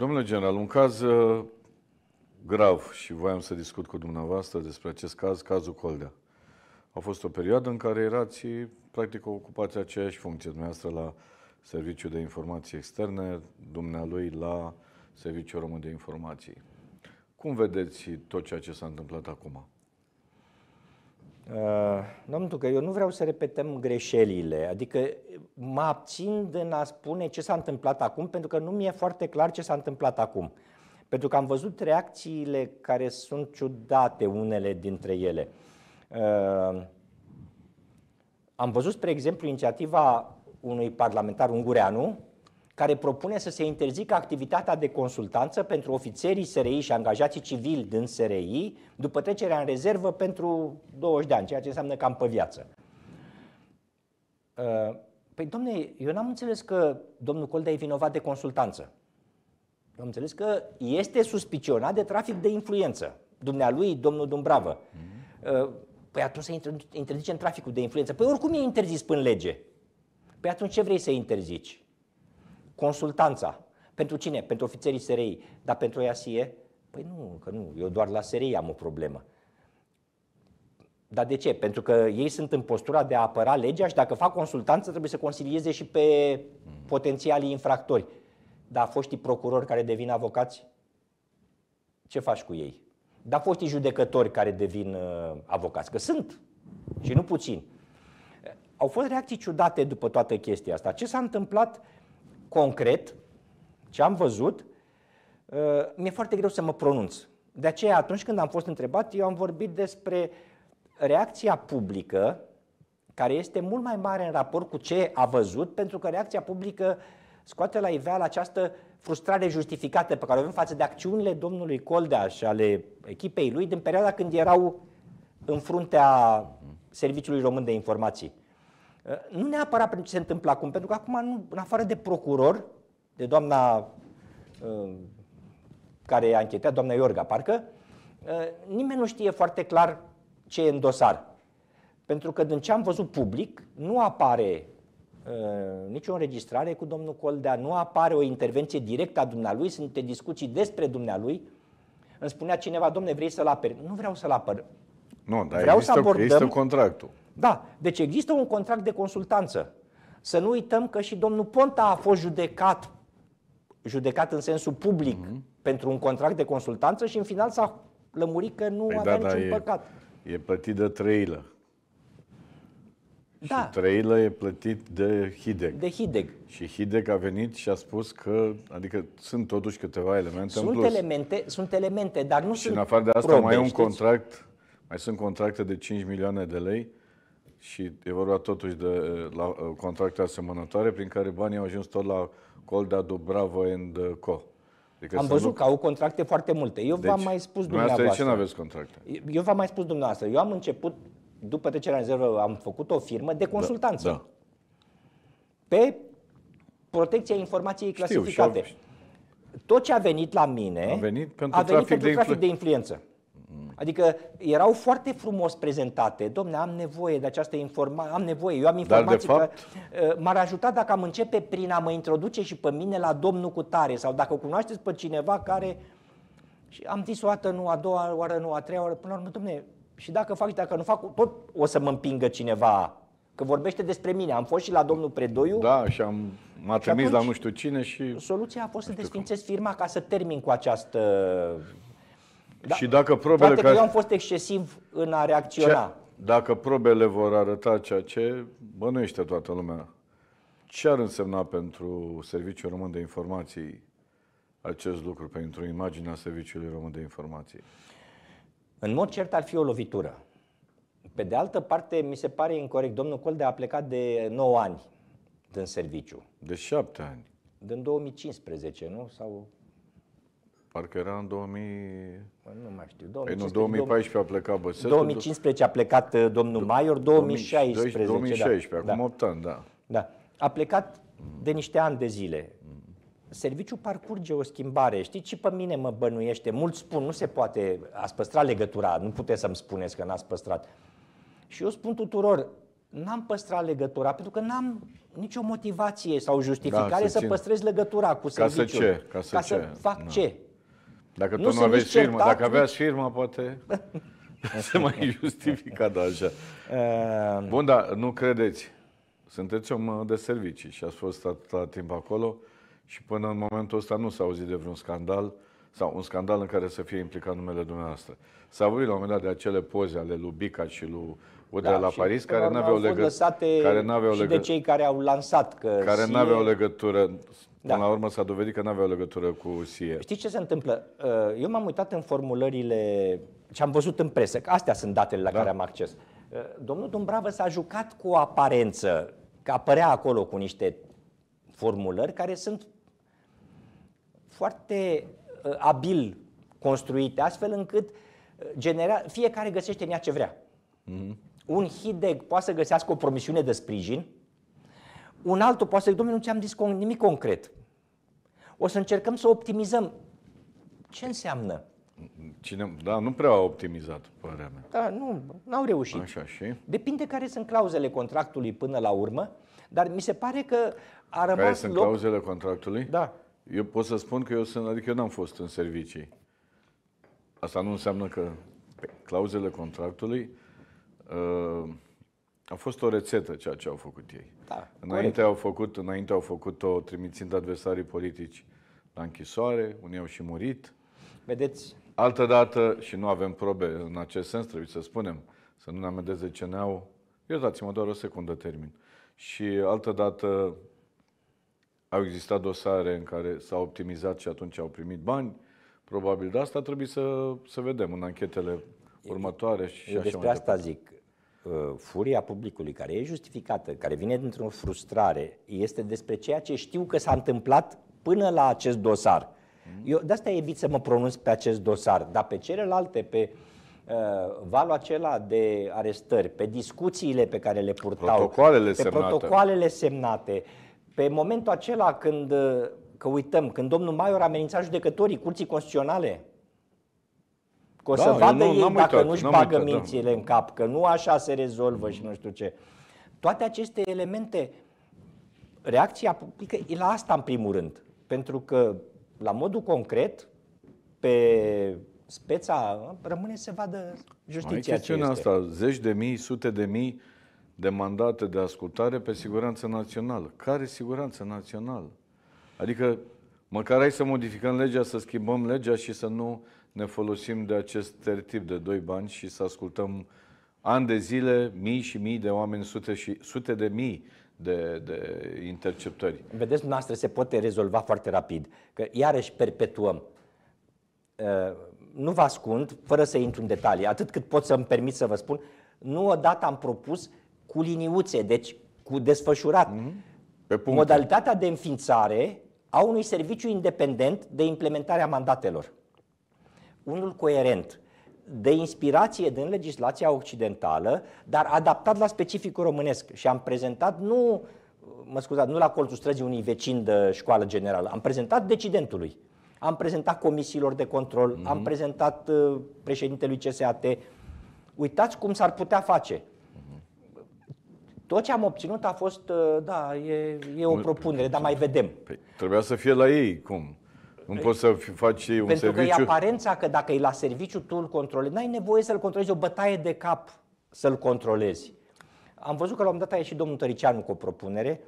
Domnule general, un caz uh, grav și voiam să discut cu dumneavoastră despre acest caz, cazul Coldea. A fost o perioadă în care erați, practic, ocupați aceeași funcție dumneavoastră la Serviciul de Informații Externe, dumnealui la Serviciul Român de Informații. Cum vedeți tot ceea ce s-a întâmplat acum? Domnul uh, că eu nu vreau să repetăm greșelile, adică mă abțin din a spune ce s-a întâmplat acum, pentru că nu mi-e foarte clar ce s-a întâmplat acum. Pentru că am văzut reacțiile care sunt ciudate, unele dintre ele. Uh, am văzut, spre exemplu, inițiativa unui parlamentar ungureanu, care propune să se interzică activitatea de consultanță pentru ofițerii SRI și angajații civili din SRI după trecerea în rezervă pentru 20 de ani, ceea ce înseamnă cam pe viață. Uh, păi, domne, eu n-am înțeles că domnul Coldea e vinovat de consultanță. Eu am înțeles că este suspicionat de trafic de influență. Dumnealui, domnul Dumbravă. Uh, păi atunci să interzicem traficul de influență. Păi oricum e interzis până lege. Păi atunci ce vrei să interzici? consultanța. Pentru cine? Pentru ofițerii SRI. Dar pentru ea SIE? Păi nu, că nu, eu doar la SRI am o problemă. Dar de ce? Pentru că ei sunt în postura de a apăra legea și dacă fac consultanță trebuie să consilieze și pe potențialii infractori. Dar foștii procurori care devin avocați, ce faci cu ei? Dar foștii judecători care devin uh, avocați, că sunt și nu puțini. Au fost reacții ciudate după toată chestia asta. Ce s-a întâmplat concret ce am văzut, uh, mi-e foarte greu să mă pronunț. De aceea, atunci când am fost întrebat, eu am vorbit despre reacția publică, care este mult mai mare în raport cu ce a văzut, pentru că reacția publică scoate la iveală această frustrare justificată pe care o avem față de acțiunile domnului Coldea și ale echipei lui din perioada când erau în fruntea Serviciului Român de Informații. Eh, nu neapărat pentru ce se întâmplă acum, pentru că acum, nu, în afară de procuror, de doamna eh, care a închetat, doamna Iorga, parcă, eh, nimeni nu știe foarte clar ce e în dosar. Pentru că din ce am văzut public, nu apare nicio înregistrare cu domnul Coldea, nu apare o intervenție directă a dumnealui, sunt niște discuții despre dumnealui. Îmi spunea cineva, domne, vrei să-l aperi? Nu vreau să-l apăr. Nu, dar vreau există, să abordăm, există contractul. Da, deci există un contract de consultanță. Să nu uităm că și domnul Ponta a fost judecat, judecat în sensul public, mm-hmm. pentru un contract de consultanță și în final s-a lămurit că nu păi avea da, niciun da, păcat. E, e plătit de trăilă. Da. Și trăilă e plătit de Hideg. De Hideg. Și Hideg a venit și a spus că, adică sunt totuși câteva elemente sunt în plus. Elemente, sunt elemente, dar nu și sunt în afară de asta probe, mai e un știți? contract, mai sunt contracte de 5 milioane de lei și e vorba totuși de eh, la eh, contracte asemănătoare prin care banii au ajuns tot la Coldea Dubravo and eh, Co. Adică Am văzut nu... că au contracte foarte multe. Eu deci, v-am mai spus dumneavoastră. de ce nu aveți contracte? Eu v-am mai spus dumneavoastră. Eu am început, după trecerea în rezervă, am făcut o firmă de da, consultanță. Da, da. Pe protecția informației clasificate. Știu, Tot ce a venit la mine a venit pentru, a venit trafic, pentru de trafic de influență. Adică erau foarte frumos prezentate. Domne, am nevoie de această informație, am nevoie, eu am informații Dar, de fapt... că uh, m-ar ajuta dacă am începe prin a mă introduce și pe mine la domnul cu tare sau dacă cunoașteți pe cineva care... Și am zis o dată nu, a doua oară nu, a treia oară, până la urmă, domne, și dacă fac și dacă nu fac, tot o să mă împingă cineva Că vorbește despre mine. Am fost și la domnul Predoiu. Da, și am, m-a trimis la nu știu cine și... Soluția a fost să desfințez firma ca să termin cu această da. Și dacă probele Poate care... eu am fost excesiv în a reacționa. Ce... Dacă probele vor arăta ceea ce bănuiește toată lumea, ce ar însemna pentru Serviciul Român de Informații acest lucru, pentru imaginea Serviciului Român de Informații? În mod cert ar fi o lovitură. Pe de altă parte, mi se pare incorrect. Domnul Colde a plecat de 9 ani din serviciu. De 7 ani. Din 2015, nu? Sau Parcă era în 2000... Nu mai știu. 2015, păi nu, 2014 a plecat Băsescu. Da. 2015 a plecat uh, domnul Maior, 2016. 2016, da. acum da. 8 ani, da. Da. A plecat de niște ani de zile. Serviciul parcurge o schimbare. Știți, ce pe mine mă bănuiește. Mulți spun, nu se poate, ați păstrat legătura, nu puteți să-mi spuneți că n-ați păstrat. Și eu spun tuturor, n-am păstrat legătura pentru că n-am nicio motivație sau da, justificare da, să, țin. să păstrez legătura cu serviciul. Ca să ce? Ca să, ca ce? să fac da. ce? Dacă nu tu nu aveți firmă, tactic... dacă aveați firmă, poate se mai justifica, da, așa. Ehm. Bun, dar nu credeți. Sunteți om uh, de servicii și ați fost atâta timp acolo și până în momentul ăsta nu s-a auzit de vreun scandal sau un scandal în care să fie implicat numele dumneavoastră. S-a vorbit la un moment dat de acele poze ale lui Bica și lui Udrea da, la Paris, care nu aveau legătură. care n-aveau legătură, de cei care au lansat că Care nu aveau legătură da. Până la urmă s-a dovedit că nu avea legătură cu SIE. Știi ce se întâmplă? Uh, eu m-am uitat în formulările ce am văzut în presă, că astea sunt datele la da. care am acces. Uh, domnul Dumbravă s-a jucat cu o aparență, că apărea acolo cu niște formulări care sunt foarte uh, abil construite, astfel încât genera- fiecare găsește în ea ce vrea. Mm-hmm. Un Hideg poate să găsească o promisiune de sprijin, un altul poate să zic, domnule, nu ți-am zis nimic concret. O să încercăm să optimizăm. Ce înseamnă? Cine, da, nu prea au optimizat, părerea mea. Da, nu, n-au reușit. Așa și? Depinde care sunt clauzele contractului până la urmă, dar mi se pare că a rămas Care sunt loc... clauzele contractului? Da. Eu pot să spun că eu sunt, adică eu n-am fost în servicii. Asta nu înseamnă că clauzele contractului uh, a fost o rețetă ceea ce au făcut ei. Da, înainte, au făcut, înainte au făcut-o trimițind adversarii politici la închisoare, unii au și murit. Vedeți? Altă dată, și nu avem probe în acest sens, trebuie să spunem, să nu ne amendeze ne-au... Eu dați mă doar o secundă termin. Și altă dată au existat dosare în care s-au optimizat și atunci au primit bani, probabil de asta trebuie să, să vedem în anchetele următoare și Eu așa despre mai asta zic. Uh, furia publicului, care e justificată, care vine dintr-o frustrare, este despre ceea ce știu că s-a întâmplat până la acest dosar. Mhm. Eu de asta evit să mă pronunț pe acest dosar, dar pe celelalte, pe uh, valul acela de arestări, pe discuțiile pe care le purtau, protocoalele pe semnate. protocoalele semnate, pe momentul acela când, uh, că uităm, când domnul Maior amenința judecătorii Curții Constituționale, că o da, să vadă nu, ei dacă uitat, nu-și bagă uitat, da. mințile da. în cap, că nu așa se rezolvă și nu știu ce. Toate aceste elemente, reacția publică e la asta în primul rând. Pentru că, la modul concret, pe speța rămâne să vadă justiția Aici ce este. asta, zeci de mii, sute de mii de mandate de ascultare pe siguranță națională. Care siguranță națională? Adică, măcar ai să modificăm legea, să schimbăm legea și să nu ne folosim de acest tertip de doi bani și să ascultăm ani de zile mii și mii de oameni, sute, și, sute de mii de, de interceptări. Vedeți, noastră se poate rezolva foarte rapid, că iarăși perpetuăm. Ă, nu vă ascund, fără să intru în detalii, atât cât pot să-mi permit să vă spun, nu odată am propus cu liniuțe, deci cu desfășurat. Mm-hmm. Pe modalitatea de înființare a unui serviciu independent de implementare a mandatelor unul coerent, de inspirație din legislația occidentală, dar adaptat la specificul românesc. Și am prezentat nu, mă scuzat, nu la colțul străzii unui vecin de școală generală, am prezentat decidentului. Am prezentat comisiilor de control, mm-hmm. am mhm. prezentat uh, președintelui CSAT. Uitați cum s-ar putea face. Mhm. Tot ce am obținut a fost, uh, da, e, e o propunere, dar mai vedem. Păi, trebuia să fie la ei, cum? Nu poți să faci un Pentru serviciu. Pentru că e aparența că dacă e la serviciu, tu îl controlezi. N-ai nevoie să-l controlezi, o bătaie de cap să-l controlezi. Am văzut că la un moment dat a ieșit domnul Tăricianu cu o propunere.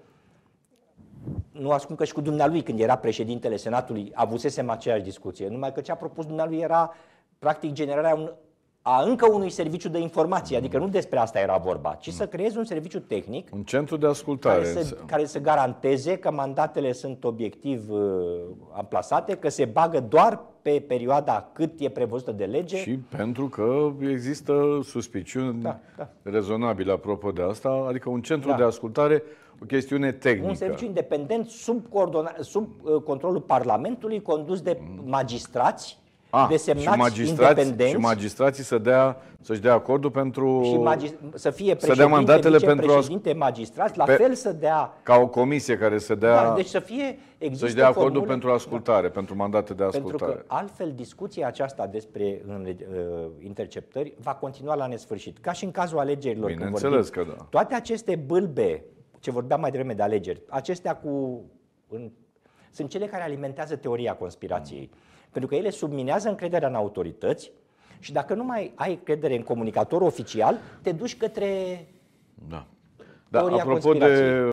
Nu ascund că și cu dumnealui, când era președintele Senatului, avusesem aceeași discuție. Numai că ce a propus dumnealui era, practic, generarea un, a încă unui serviciu de informație. Adică nu despre asta era vorba, ci să creezi un serviciu tehnic. Un centru de ascultare. Care să, care să garanteze că mandatele sunt obiectiv uh, amplasate, că se bagă doar pe perioada cât e prevăzută de lege. Și pentru că există suspiciuni da, da. rezonabile apropo de asta, adică un centru da. de ascultare, o chestiune tehnică. Un serviciu independent sub, sub uh, controlul Parlamentului, condus de mm. magistrați a, ah, desemnați și independenți. Și magistrații să dea, să-și dea acordul pentru... Și să fie președinte, să dea mandatele pentru a... magistrați, la pe, fel să dea... Ca o comisie care să dea... Dar, deci să fie... Să-și dea acordul formule, pentru ascultare, da. pentru mandate de ascultare. Pentru că altfel discuția aceasta despre uh, interceptări va continua la nesfârșit. Ca și în cazul alegerilor. Bineînțeles că da. Toate aceste bâlbe, ce vorbeam mai devreme de alegeri, acestea cu... În, sunt cele care alimentează teoria conspirației. Mm pentru că ele subminează încrederea în autorități și dacă nu mai ai credere în comunicatorul oficial, te duci către da. Da, apropo de